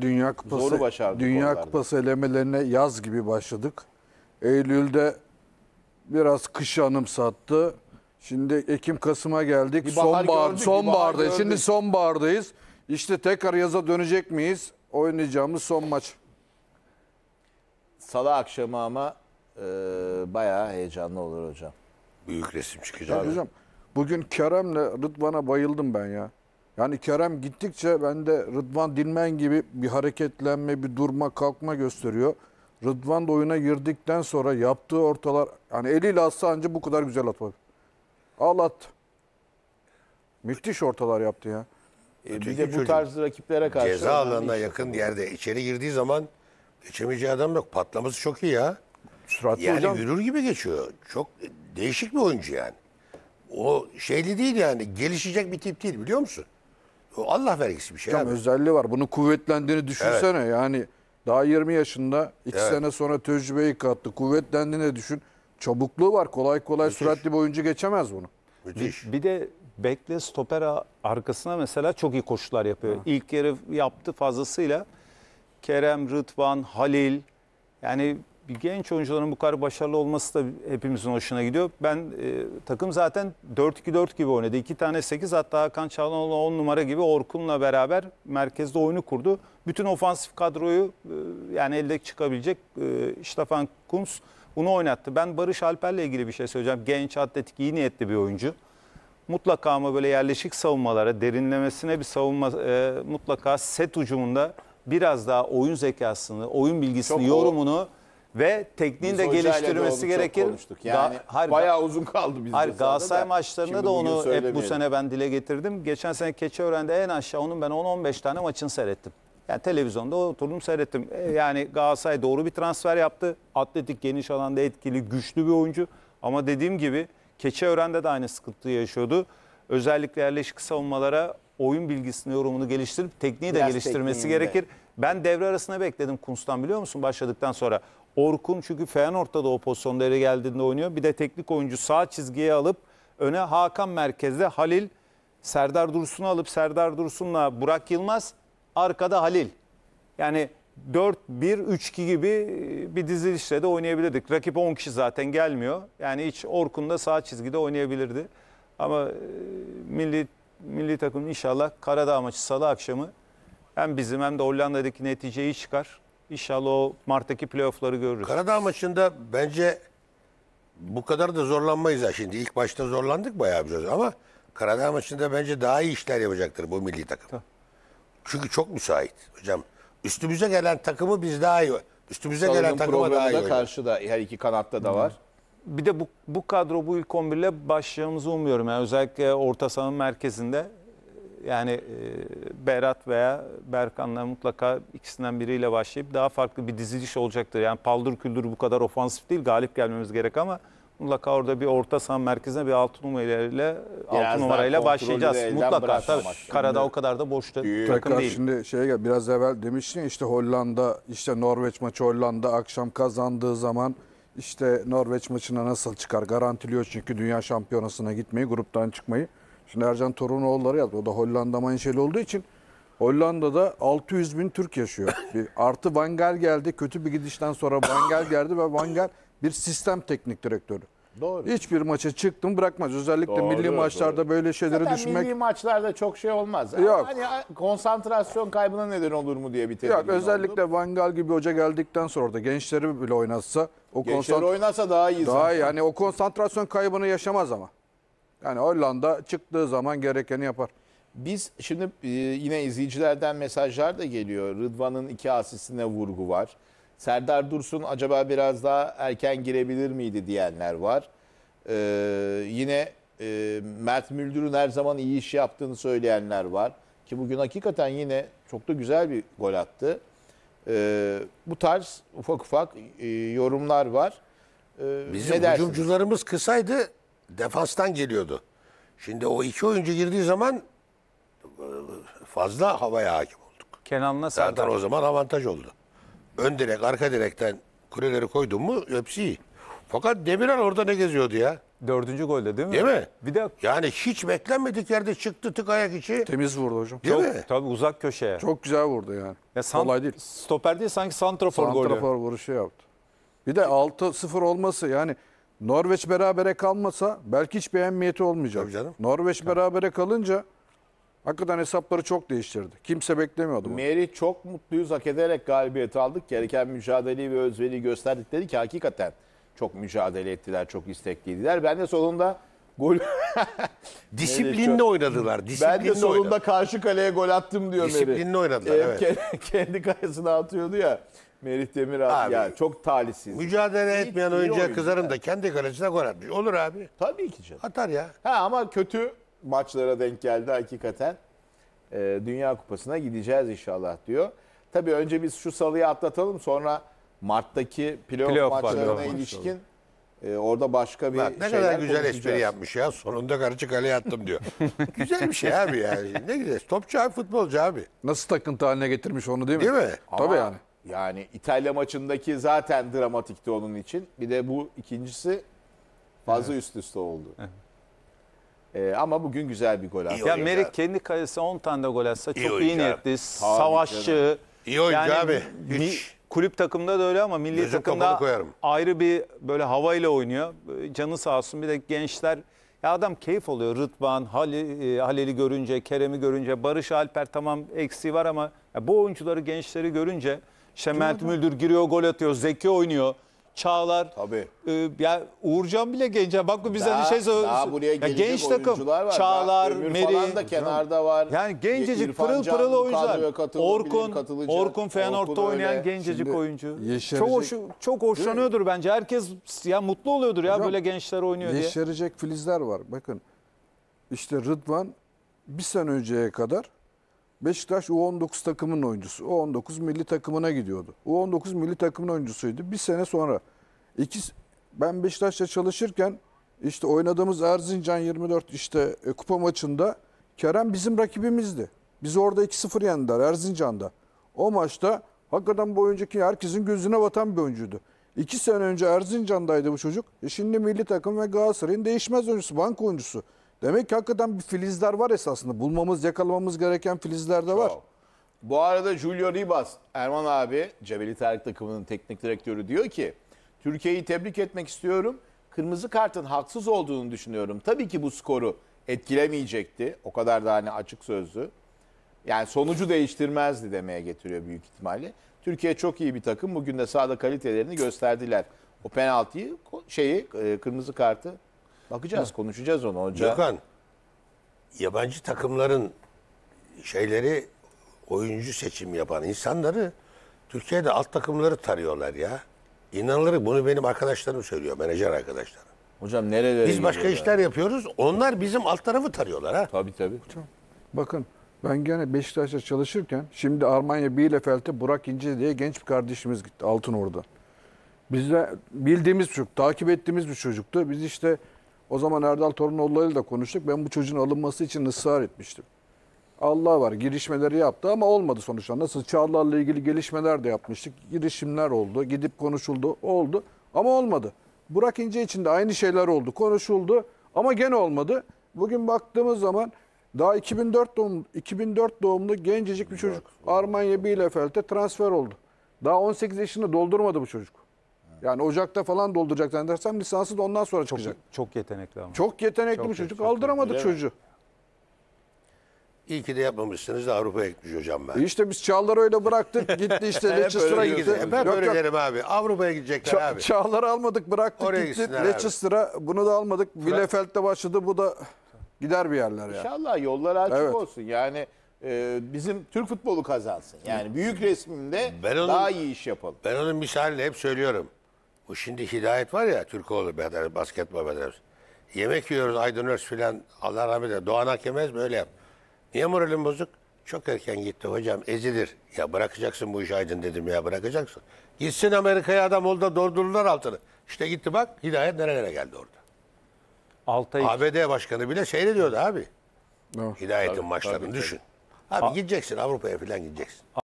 Dünya Kupası, zoru Dünya onlarda. Kupası elemelerine yaz gibi başladık. Eylül'de biraz kışı anımsattı. Şimdi Ekim-Kasım'a geldik. Bir bahar sonbahar, gördük, sonbaharda. Bir bahar Şimdi sonbahardayız. İşte tekrar yaza dönecek miyiz? Oynayacağımız son maç. Salı akşamı ama e, bayağı heyecanlı olur hocam. Büyük resim çıkacak. Hocam bugün Kerem'le Rıdvan'a bayıldım ben ya. Yani Kerem gittikçe ben de Rıdvan Dilmen gibi bir hareketlenme, bir durma, kalkma gösteriyor. Rıdvan da oyuna girdikten sonra yaptığı ortalar yani eliyle atsa anca bu kadar güzel atma. Al at. Müthiş ortalar yaptı ya. E, bir de bu tarz rakiplere karşı ceza alanına yani yakın yerde içeri girdiği zaman geçemeyeceği adam yok. Patlaması çok iyi ya. Süratli yani hocam. yürür gibi geçiyor. Çok değişik bir oyuncu yani. O şeyli değil yani gelişecek bir tip değil biliyor musun? Allah vergisi bir şey Hocam abi. özelliği var. Bunu kuvvetlendiğini düşünsene. Evet. Yani daha 20 yaşında 2 evet. sene sonra tecrübeyi kattı. Kuvvetlendiğini düşün. Çabukluğu var. Kolay kolay Müthiş. süratli bir oyuncu geçemez bunu. Müthiş. Bir, bir de bekle stopera arkasına mesela çok iyi koşular yapıyor. Ha. İlk yarı yaptı fazlasıyla. Kerem, Rıdvan, Halil yani genç oyuncuların bu kadar başarılı olması da hepimizin hoşuna gidiyor. Ben e, takım zaten 4-2-4 gibi oynadı. İki tane 8 hatta Hakan Çalhanoğlu 10 numara gibi Orkun'la beraber merkezde oyunu kurdu. Bütün ofansif kadroyu e, yani elde çıkabilecek e, Stefan Kunz bunu oynattı. Ben Barış Alper'le ilgili bir şey söyleyeceğim. Genç, atletik, iyi niyetli bir oyuncu. Mutlaka ama böyle yerleşik savunmalara, derinlemesine bir savunma e, mutlaka set ucumunda biraz daha oyun zekasını, oyun bilgisini, Çok yorumunu... O ve tekniğini Biz de geliştirmesi onu çok gerekir. konuştuk. Yani Ga- hayır, bayağı uzun kaldı bizim. Hayır, Galatasaray maçlarında da onu hep bu sene ben dile getirdim. Geçen sene öğrendi. en aşağı onun ben 10-15 tane maçını seyrettim. Yani televizyonda oturdum seyrettim. E, Yani Galatasaray doğru bir transfer yaptı. Atletik geniş alanda etkili, güçlü bir oyuncu. Ama dediğim gibi Keçiören'de de aynı sıkıntıyı yaşıyordu. Özellikle yerleşik savunmalara oyun bilgisini, yorumunu geliştirip tekniği de Biraz geliştirmesi tekniğini gerekir. Ben devre arasına bekledim Kunst'tan biliyor musun başladıktan sonra. Orkun çünkü Feyenoord'da da o pozisyonda geldiğinde oynuyor. Bir de teknik oyuncu sağ çizgiye alıp öne Hakan merkezde Halil Serdar Dursun'u alıp Serdar Dursun'la Burak Yılmaz arkada Halil. Yani 4-1-3-2 gibi e, bir dizilişle de oynayabilirdik. Rakip 10 kişi zaten gelmiyor. Yani hiç Orkun da sağ çizgide oynayabilirdi. Ama e, milli milli takım inşallah Karadağ maçı salı akşamı hem bizim hem de Hollanda'daki neticeyi çıkar. İnşallah o Mart'taki playoff'ları görürüz. Karadağ maçında bence bu kadar da zorlanmayız ha. Şimdi ilk başta zorlandık bayağı bir zorlandık. ama Karadağ maçında bence daha iyi işler yapacaktır bu milli takım. Çünkü çok müsait hocam. Üstümüze gelen takımı biz daha iyi üstümüze Salonun gelen takımı daha iyi. Da karşıda her iki kanatta da var. Bir de bu, bu kadro bu ilk 11 ile başlayacağımızı umuyorum. Yani özellikle orta sahanın merkezinde yani e, Berat veya Berkan'la mutlaka ikisinden biriyle başlayıp daha farklı bir diziliş olacaktır. Yani paldır küldür bu kadar ofansif değil galip gelmemiz gerek ama mutlaka orada bir orta saha merkezine bir altı numarayla altı numarayla başlayacağız. Mutlaka tabii. Karada o kadar da boşta takım değil. Şimdi şey biraz evvel demiştin işte Hollanda işte Norveç maçı Hollanda akşam kazandığı zaman işte Norveç maçına nasıl çıkar garantiliyor çünkü dünya şampiyonasına gitmeyi gruptan çıkmayı. Şimdi Ercan Torunoğulları yazdı. O da Hollanda manşeli olduğu için Hollanda'da 600 bin Türk yaşıyor. Bir, artı Van Gaal geldi. Kötü bir gidişten sonra Van Gaal geldi ve Van Gaal bir sistem teknik direktörü. Doğru. Hiçbir maça çıktım bırakmaz. Özellikle doğru, milli maçlarda böyle şeyleri Zaten düşünmek. milli maçlarda çok şey olmaz. Yok. Hani konsantrasyon kaybına neden olur mu diye bir tedirgin Yok özellikle oldu. Van Gaal gibi hoca geldikten sonra da gençleri bile oynatsa. O gençleri konsant... oynasa daha iyi. Daha iyi. Yani o konsantrasyon kaybını yaşamaz ama. Yani Hollanda çıktığı zaman gerekeni yapar. Biz şimdi e, yine izleyicilerden mesajlar da geliyor. Rıdvan'ın iki asistine vurgu var. Serdar Dursun acaba biraz daha erken girebilir miydi diyenler var. Ee, yine e, Mert Müldür'ün her zaman iyi iş yaptığını söyleyenler var. Ki bugün hakikaten yine çok da güzel bir gol attı. Ee, bu tarz ufak ufak e, yorumlar var. Ee, Bizim ne hücumcularımız kısaydı defastan geliyordu. Şimdi o iki oyuncu girdiği zaman e, fazla havaya hakim olduk. Kenan'la Serdar. Zaten o zaman avantaj oldu. Ön direk, arka direkten kuleleri koydun mu hepsi iyi. Fakat Demirel orada ne geziyordu ya? Dördüncü golde değil mi? Değil mi? Bir de yani hiç beklenmedik yerde çıktı tık ayak içi. Temiz vurdu hocam. Değil Çok, mi? Tabii uzak köşeye. Çok güzel vurdu yani. Ya san, Kolay değil. Stoper değil sanki santrafor, santrafor golü. Santrafor vuruşu yaptı. Bir de 6-0 olması yani Norveç berabere kalmasa belki hiç beğenmeyeti olmayacak. Tabii canım. Norveç Tabii. berabere kalınca hakikaten hesapları çok değiştirdi. Kimse beklemiyordu bunu. Meri çok mutluyuz hak ederek galibiyet aldık. Gereken mücadeleyi ve özveriyi dedi ki hakikaten çok mücadele ettiler, çok istekliydiler. Ben de sonunda Gol Disiplinli oynadılar. Disiplinli Ben de solunda karşı kaleye gol attım diyor Melih. Disiplinli oynadılar, evet. Kendi, kendi kayasına atıyordu ya. Merih Demir. Abi. ya çok talihsiz. Mücadele etmeyen oyuncuya kızarım da kendi kalesine gol atmış. Olur abi. Tabii ki canım. Atar ya. Ha ama kötü maçlara denk geldi hakikaten. Ee, Dünya Kupası'na gideceğiz inşallah diyor. Tabii önce biz şu salıyı atlatalım sonra Mart'taki playoff, Playoff maçlarına playoff maçları. ilişkin ee, orada başka bir ne kadar güzel espri yapmış ya. Sonunda karıcı kaleye attım diyor. güzel bir şey abi yani. Ne güzel. Topçu abi futbolcu abi. Nasıl takıntı haline getirmiş onu değil mi? Değil mi? Ama Tabii yani. Yani İtalya maçındaki zaten dramatikti onun için. Bir de bu ikincisi fazla üst üste oldu. Ee, ama bugün güzel bir gol attı. Ya Merik kendi kalesine 10 tane de gol atsa çok iyi oyuncu abi. niyetli, savaşçı. İyi oyuncu abi. mi- Kulüp takımda da öyle ama milli Gözüm takımda koyarım. ayrı bir böyle havayla oynuyor. Canı sağ olsun bir de gençler. Ya adam keyif oluyor. Rıdvan, Hali, e, Halil'i görünce, Kerem'i görünce, Barış Alper tamam eksiği var ama ya bu oyuncuları, gençleri görünce Şemelt Müldür giriyor, gol atıyor, Zeki oynuyor. Çağlar. Tabii. E, ya Uğurcan bile genç. Bak bize hani daha, şey söylüyor. Daha buraya ya genç takım. Var. Çağlar, daha, Meri. falan da kenarda var. Yani gencecik pırıl pırıl oyuncular. Orkun, Orkun Feyenoord'da oynayan öyle. gencecik Şimdi oyuncu. Yeşerecek. Çok hoş, çok hoşlanıyordur bence. Herkes ya mutlu oluyordur ya Hocam, böyle gençler oynuyor yeşerecek diye. Yeşerecek filizler var. Bakın işte Rıdvan bir sene önceye kadar Beşiktaş U19 takımının oyuncusu. U19 milli takımına gidiyordu. U19 milli takımın oyuncusuydu. Bir sene sonra iki, ben Beşiktaş'ta çalışırken işte oynadığımız Erzincan 24 işte e, kupa maçında Kerem bizim rakibimizdi. Biz orada 2-0 yendiler Erzincan'da. O maçta hakikaten bu oyuncu ki herkesin gözüne batan bir oyuncuydu. İki sene önce Erzincan'daydı bu çocuk. E şimdi milli takım ve Galatasaray'ın değişmez oyuncusu, bank oyuncusu. Demek ki hakikaten bir filizler var esasında. Bulmamız, yakalamamız gereken filizler de var. Bu arada Julio Ribas, Erman abi, Cebeli Tarık takımının teknik direktörü diyor ki, Türkiye'yi tebrik etmek istiyorum. Kırmızı kartın haksız olduğunu düşünüyorum. Tabii ki bu skoru etkilemeyecekti. O kadar da hani açık sözlü. Yani sonucu değiştirmezdi demeye getiriyor büyük ihtimalle. Türkiye çok iyi bir takım. Bugün de sahada kalitelerini gösterdiler. O penaltıyı şeyi e, kırmızı kartı Bakacağız, Hı. konuşacağız onu hocam. Gökhan, yabancı takımların şeyleri oyuncu seçim yapan insanları Türkiye'de alt takımları tarıyorlar ya. İnanılır bunu benim arkadaşlarım söylüyor, menajer arkadaşlarım. Hocam nerelere Biz başka gidiyorlar? işler yapıyoruz. Onlar bizim alt tarafı tarıyorlar ha. Tabii tabii. Hocam, bakın ben gene Beşiktaş'ta çalışırken şimdi Almanya Bielefeld'e Burak İnce diye genç bir kardeşimiz gitti Altın orada. Biz de bildiğimiz çocuk, takip ettiğimiz bir çocuktu. Biz işte o zaman Erdal Torunoğlu'yla da konuştuk. Ben bu çocuğun alınması için ısrar etmiştim. Allah var girişmeleri yaptı ama olmadı sonuçta. Nasıl Çağlar'la ilgili gelişmeler de yapmıştık. Girişimler oldu. Gidip konuşuldu. Oldu. Ama olmadı. Burak İnce için de aynı şeyler oldu. Konuşuldu ama gene olmadı. Bugün baktığımız zaman daha 2004 doğumlu, 2004 doğumlu gencecik bir çocuk. Armanya Bielefeld'e transfer oldu. Daha 18 yaşını doldurmadı bu çocuk. Yani Ocak'ta falan dolduracak zannedersem lisansı da ondan sonra çok, çıkacak. Çok yetenekli ama. Çok yetenekli bir çocuk. çok Aldıramadık yetenekli. çocuğu. İyi ki de yapmamışsınız da Avrupa'ya gitmiş hocam ben. E işte biz Çağlar'ı öyle bıraktık. Gitti işte Leicester Leicester'a gitti. E ben Hep Yok, öyle yok. derim abi. Avrupa'ya gidecekler Ça- abi. Çağlar'ı almadık bıraktık Oraya gitti. gitsinler abi. Leicester'a bunu da almadık. Bielefeld'de başladı bu da gider bir yerler yani. İnşallah yollar açık Evet. olsun. Yani e, bizim Türk futbolu kazansın. Yani büyük resminde Ben onun- daha iyi iş yapalım. Ben onun misalini hep söylüyorum. Bu şimdi Hidayet var ya Türkoğlu Bedel, basketbol Bedel. Yemek yiyoruz Aydın Örs filan Allah rahmet eylesin. Doğan Hakemez böyle yap. Niye moralim bozuk? Çok erken gitti hocam ezilir. Ya bırakacaksın bu işi Aydın dedim ya bırakacaksın. Gitsin Amerika'ya adam oldu da doldururlar altını. İşte gitti bak Hidayet nerelere geldi orada. Altay ABD başkanı bile seyrediyordu abi. Doğru. Hidayet'in maçlarını düşün. Abi gideceksin Avrupa'ya filan gideceksin.